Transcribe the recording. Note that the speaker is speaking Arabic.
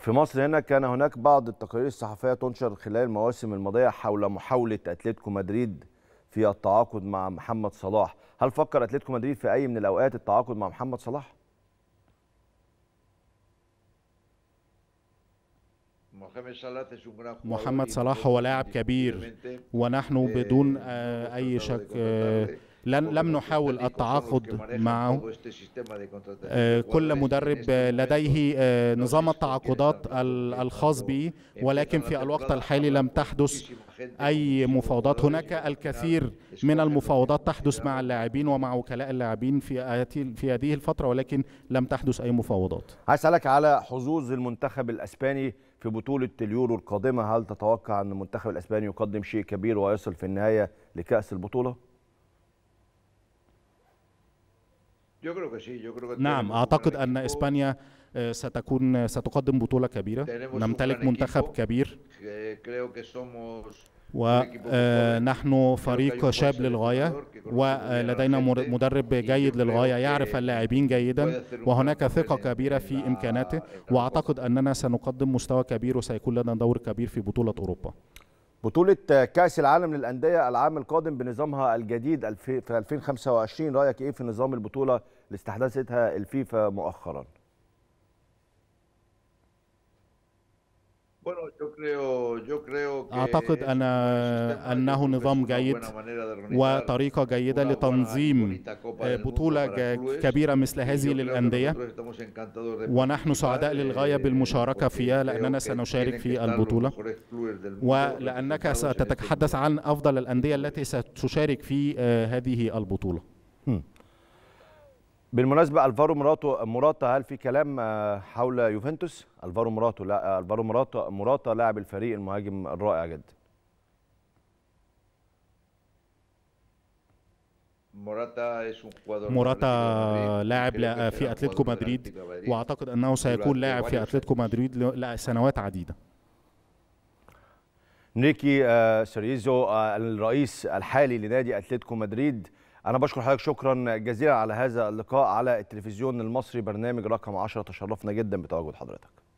في مصر هنا كان هناك بعض التقارير الصحفيه تنشر خلال المواسم الماضيه حول محاوله اتلتيكو مدريد في التعاقد مع محمد صلاح هل فكر اتلتيكو مدريد في اي من الاوقات التعاقد مع محمد صلاح محمد صلاح هو لاعب كبير ونحن بدون آه، اي شك آه، لن لم نحاول التعاقد معه آه، كل مدرب لديه آه، نظام التعاقدات الخاص به ولكن في الوقت الحالي لم تحدث أي مفاوضات هناك الكثير من المفاوضات تحدث مع اللاعبين ومع وكلاء اللاعبين في في هذه الفترة ولكن لم تحدث أي مفاوضات اسالك على حظوظ المنتخب الأسباني في بطولة اليورو القادمة هل تتوقع أن المنتخب الأسباني يقدم شيء كبير ويصل في النهاية لكأس البطولة؟ نعم أعتقد أن إسبانيا آه، ستكون آه، ستقدم بطولة كبيرة نمتلك منتخب كبير ونحن آه، فريق شاب للغاية ولدينا مدرب جيد للغاية يعرف اللاعبين جيدا وهناك ثقة كبيرة في إمكاناته وأعتقد أننا سنقدم مستوى كبير وسيكون لنا دور كبير في بطولة أوروبا بطولة كأس العالم للأندية العام القادم بنظامها الجديد في 2025 رأيك إيه في نظام البطولة اللي استحدثتها الفيفا مؤخراً؟ أعتقد أن أنه نظام جيد وطريقة جيدة لتنظيم آه، بطولة كبيرة مثل هذه للأندية ونحن سعداء eh, للغاية eh, بالمشاركة فيها لأننا سنشارك في البطولة ولأنك ستتحدث عن أفضل الأندية التي ستشارك في آه، هذه البطولة بالمناسبه الفارو مراتو مراتا هل في كلام آه، حول يوفنتوس الفارو مراتو لا آه، الفارو مراتو مراتا لاعب الفريق المهاجم الرائع جدا موراتا لاعب في اتلتيكو مدريد واعتقد انه سيكون لاعب في اتلتيكو مدريد لسنوات عديده نيكي آه، سيريزو الرئيس الحالي لنادي اتلتيكو مدريد انا بشكر حضرتك شكرا جزيلا على هذا اللقاء على التلفزيون المصري برنامج رقم 10 تشرفنا جدا بتواجد حضرتك